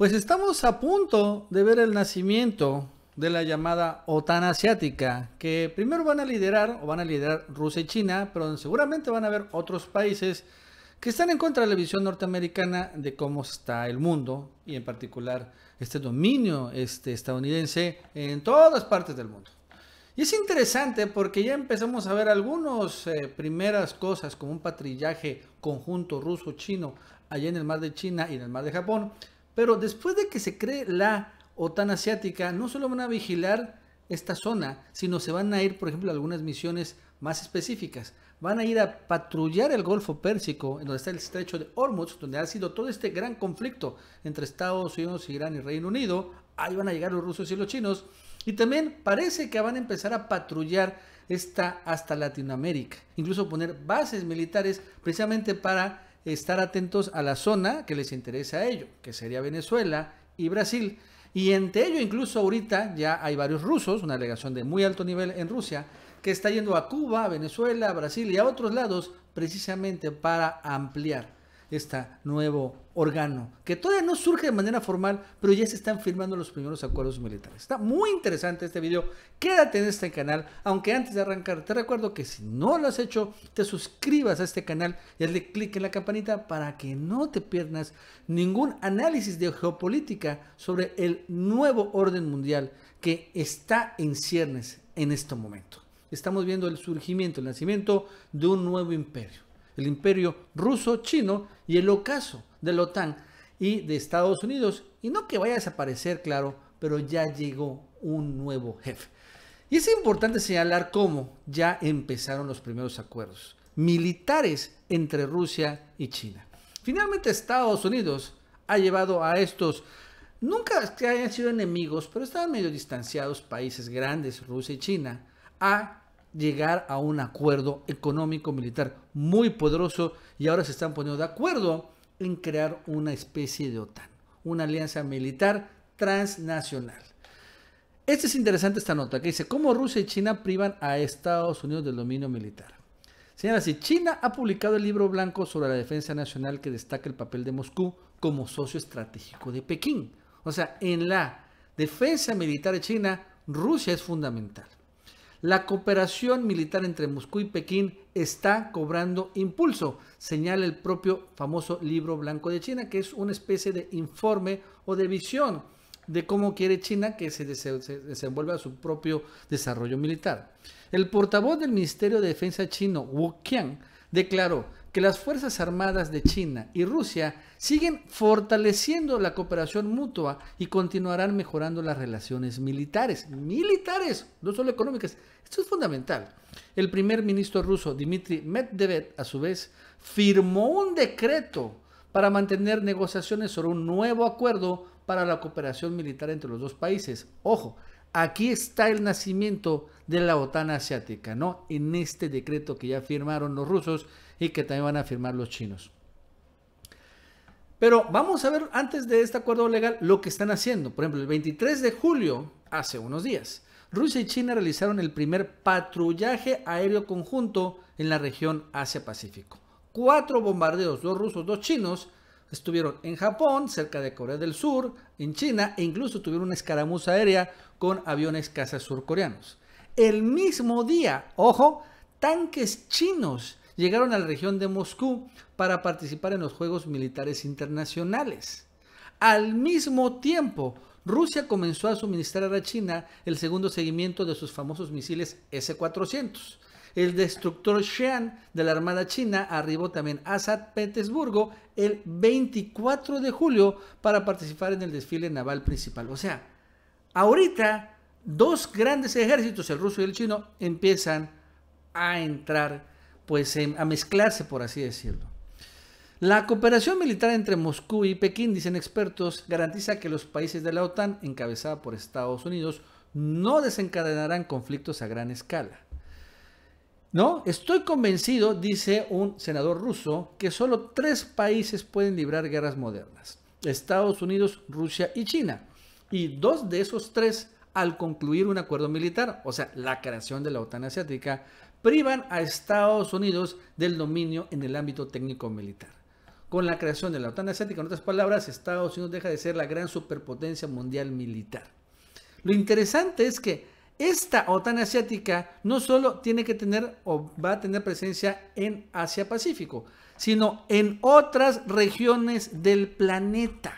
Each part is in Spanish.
Pues estamos a punto de ver el nacimiento de la llamada OTAN asiática, que primero van a liderar o van a liderar Rusia y China, pero seguramente van a haber otros países que están en contra de la visión norteamericana de cómo está el mundo y en particular este dominio este, estadounidense en todas partes del mundo. Y es interesante porque ya empezamos a ver algunas eh, primeras cosas como un patrillaje conjunto ruso-chino allá en el mar de China y en el mar de Japón, pero después de que se cree la OTAN asiática, no solo van a vigilar esta zona, sino se van a ir, por ejemplo, a algunas misiones más específicas. Van a ir a patrullar el Golfo Pérsico, en donde está el estrecho de Hormuz, donde ha sido todo este gran conflicto entre Estados Unidos, Irán y Reino Unido. Ahí van a llegar los rusos y los chinos. Y también parece que van a empezar a patrullar esta hasta Latinoamérica. Incluso poner bases militares precisamente para estar atentos a la zona que les interesa a ellos, que sería Venezuela y Brasil. Y entre ello incluso ahorita ya hay varios rusos, una delegación de muy alto nivel en Rusia, que está yendo a Cuba, Venezuela, Brasil y a otros lados precisamente para ampliar este nuevo órgano, que todavía no surge de manera formal, pero ya se están firmando los primeros acuerdos militares. Está muy interesante este video, quédate en este canal, aunque antes de arrancar te recuerdo que si no lo has hecho, te suscribas a este canal y hazle clic en la campanita para que no te pierdas ningún análisis de geopolítica sobre el nuevo orden mundial que está en ciernes en este momento. Estamos viendo el surgimiento, el nacimiento de un nuevo imperio el imperio ruso-chino y el ocaso de la OTAN y de Estados Unidos. Y no que vaya a desaparecer, claro, pero ya llegó un nuevo jefe. Y es importante señalar cómo ya empezaron los primeros acuerdos militares entre Rusia y China. Finalmente Estados Unidos ha llevado a estos, nunca que hayan sido enemigos, pero estaban medio distanciados países grandes, Rusia y China, a llegar a un acuerdo económico-militar muy poderoso y ahora se están poniendo de acuerdo en crear una especie de OTAN, una alianza militar transnacional. Esta es interesante esta nota que dice, ¿cómo Rusia y China privan a Estados Unidos del dominio militar? Señoras, si China ha publicado el libro blanco sobre la defensa nacional que destaca el papel de Moscú como socio estratégico de Pekín. O sea, en la defensa militar de China, Rusia es fundamental. La cooperación militar entre Moscú y Pekín está cobrando impulso, señala el propio famoso libro blanco de China, que es una especie de informe o de visión de cómo quiere China que se, desenvuelva su propio desarrollo militar. El portavoz del Ministerio de Defensa chino, Wu Qian, declaró que las Fuerzas Armadas de China y Rusia siguen fortaleciendo la cooperación mutua y continuarán mejorando las relaciones militares. Militares, no solo económicas. Esto es fundamental. El primer ministro ruso, Dmitry Medvedev, a su vez, firmó un decreto para mantener negociaciones sobre un nuevo acuerdo para la cooperación militar entre los dos países. Ojo, Aquí está el nacimiento de la OTAN asiática, ¿no? En este decreto que ya firmaron los rusos y que también van a firmar los chinos. Pero vamos a ver antes de este acuerdo legal lo que están haciendo. Por ejemplo, el 23 de julio, hace unos días, Rusia y China realizaron el primer patrullaje aéreo conjunto en la región Asia-Pacífico. Cuatro bombardeos, dos rusos, dos chinos, estuvieron en Japón, cerca de Corea del Sur, en China e incluso tuvieron una escaramuza aérea con aviones cazas surcoreanos. El mismo día, ojo, tanques chinos llegaron a la región de Moscú para participar en los Juegos Militares Internacionales. Al mismo tiempo, Rusia comenzó a suministrar a China el segundo seguimiento de sus famosos misiles S-400. El destructor Xi'an de la Armada China arribó también a San Petersburgo el 24 de julio para participar en el desfile naval principal. O sea, ahorita dos grandes ejércitos, el ruso y el chino, empiezan a entrar, pues a mezclarse, por así decirlo. La cooperación militar entre Moscú y Pekín, dicen expertos, garantiza que los países de la OTAN, encabezada por Estados Unidos, no desencadenarán conflictos a gran escala. ¿No? Estoy convencido, dice un senador ruso, que solo tres países pueden librar guerras modernas. Estados Unidos, Rusia y China. Y dos de esos tres, al concluir un acuerdo militar, o sea, la creación de la OTAN asiática, privan a Estados Unidos del dominio en el ámbito técnico-militar. Con la creación de la OTAN asiática, en otras palabras, Estados Unidos deja de ser la gran superpotencia mundial militar. Lo interesante es que esta OTAN asiática no solo tiene que tener o va a tener presencia en Asia Pacífico, sino en otras regiones del planeta.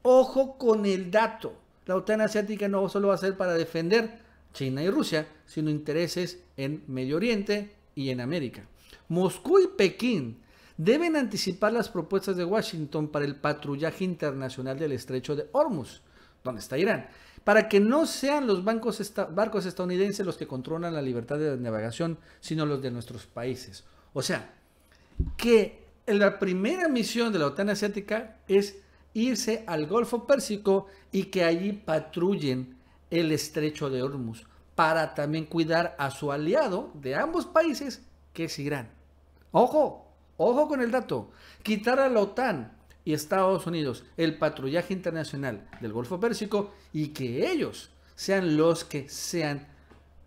Ojo con el dato. La OTAN asiática no solo va a ser para defender China y Rusia, sino intereses en Medio Oriente y en América. Moscú y Pekín deben anticipar las propuestas de Washington para el patrullaje internacional del estrecho de Hormuz, donde está Irán para que no sean los bancos barcos estadounidenses los que controlan la libertad de navegación, sino los de nuestros países. O sea, que la primera misión de la OTAN asiática es irse al Golfo Pérsico y que allí patrullen el estrecho de Hormuz para también cuidar a su aliado de ambos países, que es Irán. Ojo, ojo con el dato. Quitar a la OTAN y Estados Unidos el patrullaje internacional del Golfo Pérsico y que ellos sean los que sean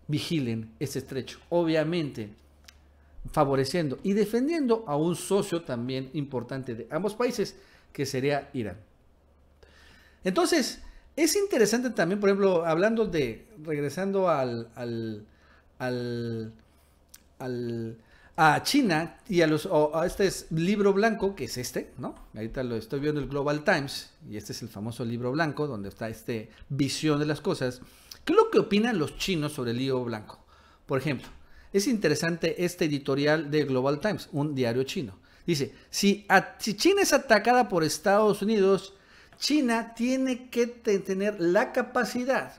vigilen ese estrecho. Obviamente, favoreciendo y defendiendo a un socio también importante de ambos países, que sería Irán. Entonces, es interesante también, por ejemplo, hablando de, regresando al, al, al, al a China y a, los, este es libro blanco, que es este, ¿no? Ahorita lo estoy viendo en el Global Times, y este es el famoso libro blanco, donde está esta visión de las cosas. ¿Qué es lo que opinan los chinos sobre el libro blanco? Por ejemplo, es interesante este editorial de Global Times, un diario chino. Dice, si China es atacada por Estados Unidos, China tiene que tener la capacidad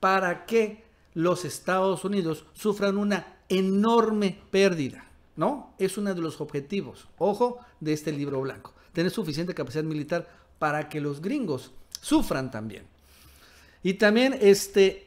para que los Estados Unidos sufran una enorme pérdida. Es uno de los objetivos, ojo, de este libro blanco. Tener suficiente capacidad militar para que los gringos sufran también. Y también, este,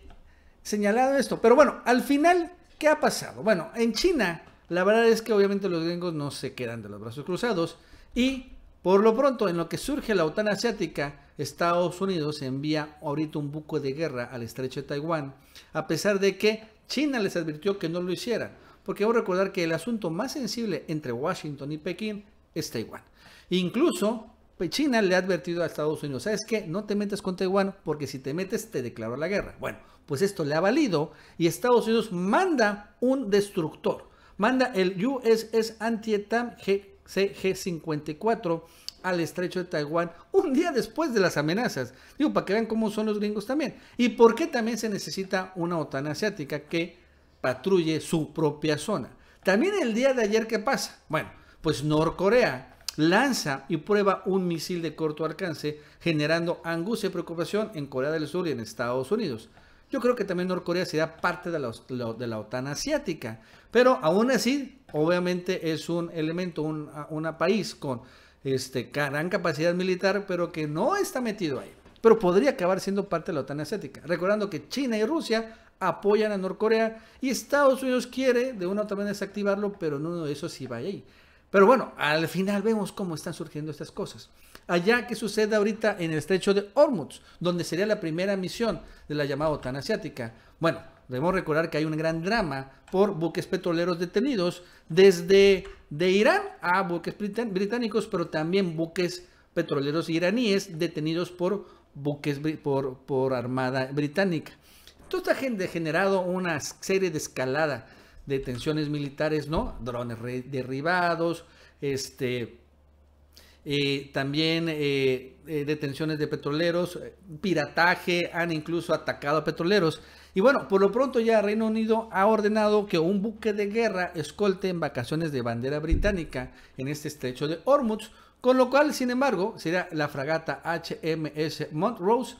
señalado esto. Pero bueno, al final, ¿qué ha pasado? Bueno, en China, la verdad es que obviamente los gringos no se quedan de los brazos cruzados y por lo pronto, en lo que surge la OTAN asiática, Estados Unidos envía ahorita un buque de guerra al estrecho de Taiwán, a pesar de que China les advirtió que no lo hiciera porque a recordar que el asunto más sensible entre Washington y Pekín es Taiwán. Incluso pues, China le ha advertido a Estados Unidos, ¿sabes qué? No te metes con Taiwán porque si te metes te declaro la guerra. Bueno, pues esto le ha valido y Estados Unidos manda un destructor, manda el USS Antietam CG-54 al estrecho de Taiwán un día después de las amenazas. Digo, para que vean cómo son los gringos también. ¿Y por qué también se necesita una OTAN asiática que patrulle su propia zona. También el día de ayer, ¿qué pasa? Bueno, pues Norcorea lanza y prueba un misil de corto alcance, generando angustia y preocupación en Corea del Sur y en Estados Unidos. Yo creo que también Norcorea será parte de la, OTAN asiática, pero aún así, obviamente es un elemento, un una país con este, gran capacidad militar, pero que no está metido ahí. Pero podría acabar siendo parte de la OTAN asiática. Recordando que China y Rusia apoyan a Norcorea y Estados Unidos quiere de una u otra manera desactivarlo, pero no, eso de eso sí va ahí. Pero bueno, al final vemos cómo están surgiendo estas cosas. Allá que sucede ahorita en el estrecho de Hormuz, donde sería la primera misión de la llamada OTAN asiática. Bueno, debemos recordar que hay un gran drama por buques petroleros detenidos desde de Irán a buques británicos, pero también buques petroleros iraníes detenidos por buques por, por armada británica. Esto ha generado una serie de escalada de tensiones militares, ¿no? Drones derribados, este, eh, también eh, eh, detenciones de petroleros, pirataje, han incluso atacado a petroleros. Y bueno, por lo pronto ya Reino Unido ha ordenado que un buque de guerra escolte en vacaciones de bandera británica en este estrecho de Hormuz, con lo cual, sin embargo, será la fragata HMS Montrose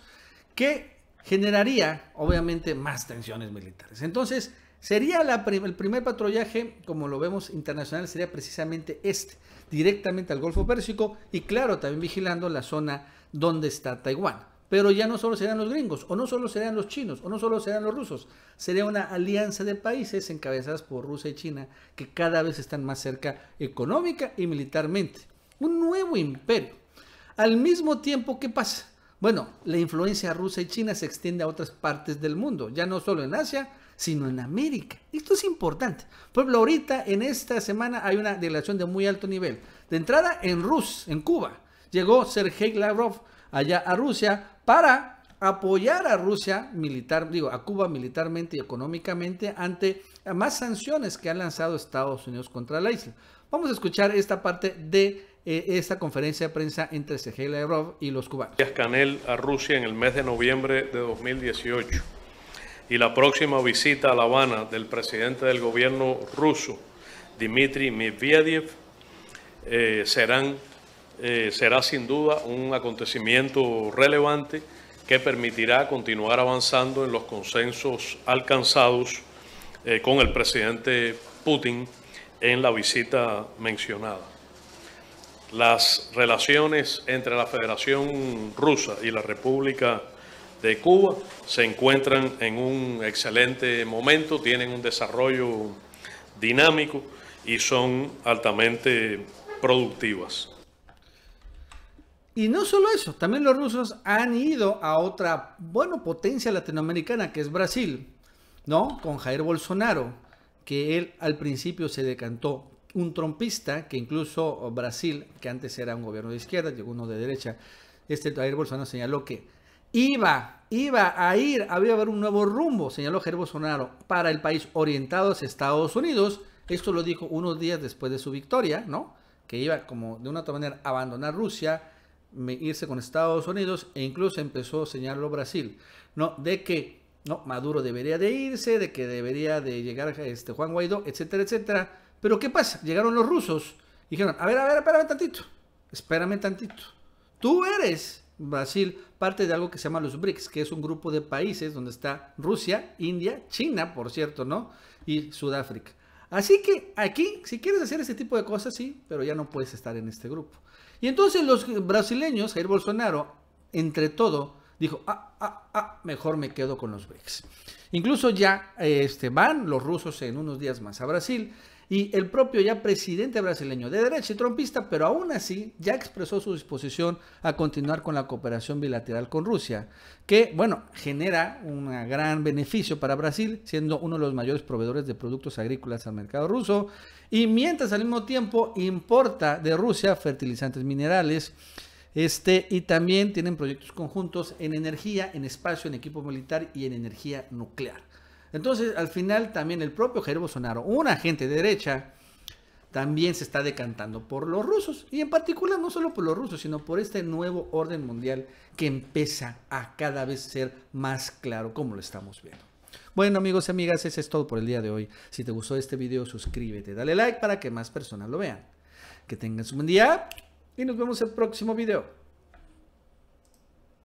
que generaría obviamente más tensiones militares. Entonces, sería el primer patrullaje, como lo vemos internacional, sería precisamente este, directamente al Golfo Pérsico y claro, también vigilando la zona donde está Taiwán. Pero ya no solo serán los gringos, o no solo serán los chinos, o no solo serán los rusos, sería una alianza de países encabezadas por Rusia y China que cada vez están más cerca económica y militarmente. Un nuevo imperio. Al mismo tiempo, ¿qué pasa? Bueno, la influencia rusa y china se extiende a otras partes del mundo, ya no solo en Asia, sino en América. Esto es importante. Pueblo, ahorita en esta semana hay una delegación de muy alto nivel. De entrada en Rus, en Cuba, llegó Sergei Lavrov allá a Rusia para apoyar a Rusia militar, digo, a Cuba militarmente y económicamente ante más sanciones que ha lanzado Estados Unidos contra la isla. Vamos a escuchar esta parte de eh, esta conferencia de prensa entre Sergei Lavrov y los cubanos. Canel a Rusia en el mes de noviembre de 2018 y la próxima visita a La Habana del presidente del gobierno ruso, Dmitry Medvedev, eh, serán, eh, será sin duda un acontecimiento relevante que permitirá continuar avanzando en los consensos alcanzados eh, con el presidente Putin en la visita mencionada. Las relaciones entre la Federación Rusa y la República de Cuba se encuentran en un excelente momento, tienen un desarrollo dinámico y son altamente productivas. Y no solo eso, también los rusos han ido a otra, bueno, potencia latinoamericana que es Brasil, ¿no? Con Jair Bolsonaro, que él al principio se decantó un trompista, que incluso Brasil, que antes era un gobierno de izquierda, llegó uno de derecha, este Jair Bolsonaro señaló que iba, iba a ir, había haber un nuevo rumbo, señaló Jair Bolsonaro, para el país orientado hacia Estados Unidos. Esto lo dijo unos días después de su victoria, ¿no? Que iba como de una otra manera a abandonar Rusia irse con Estados Unidos e incluso empezó a señalarlo Brasil, ¿no? De que no, Maduro debería de irse, de que debería de llegar este Juan Guaidó, etcétera, etcétera. Pero ¿qué pasa? Llegaron los rusos y dijeron, a ver, a ver, espérame tantito, espérame tantito. Tú eres, Brasil, parte de algo que se llama los BRICS, que es un grupo de países donde está Rusia, India, China, por cierto, ¿no? Y Sudáfrica. Así que aquí, si quieres hacer ese tipo de cosas, sí, pero ya no puedes estar en este grupo. Y entonces los brasileños, Jair Bolsonaro, entre todo, dijo, ah, ah, ah, mejor me quedo con los BRICS. Incluso ya este, van los rusos en unos días más a Brasil y el propio ya presidente brasileño de derecha y trompista, pero aún así ya expresó su disposición a continuar con la cooperación bilateral con Rusia, que, bueno, genera un gran beneficio para Brasil, siendo uno de los mayores proveedores de productos agrícolas al mercado ruso, y mientras al mismo tiempo importa de Rusia fertilizantes minerales, este, y también tienen proyectos conjuntos en energía, en espacio, en equipo militar y en energía nuclear. Entonces, al final también el propio Jair Bolsonaro, un agente de derecha, también se está decantando por los rusos. Y en particular no solo por los rusos, sino por este nuevo orden mundial que empieza a cada vez ser más claro como lo estamos viendo. Bueno amigos y amigas, ese es todo por el día de hoy. Si te gustó este video, suscríbete, dale like para que más personas lo vean. Que tengas un buen día y nos vemos en el próximo video.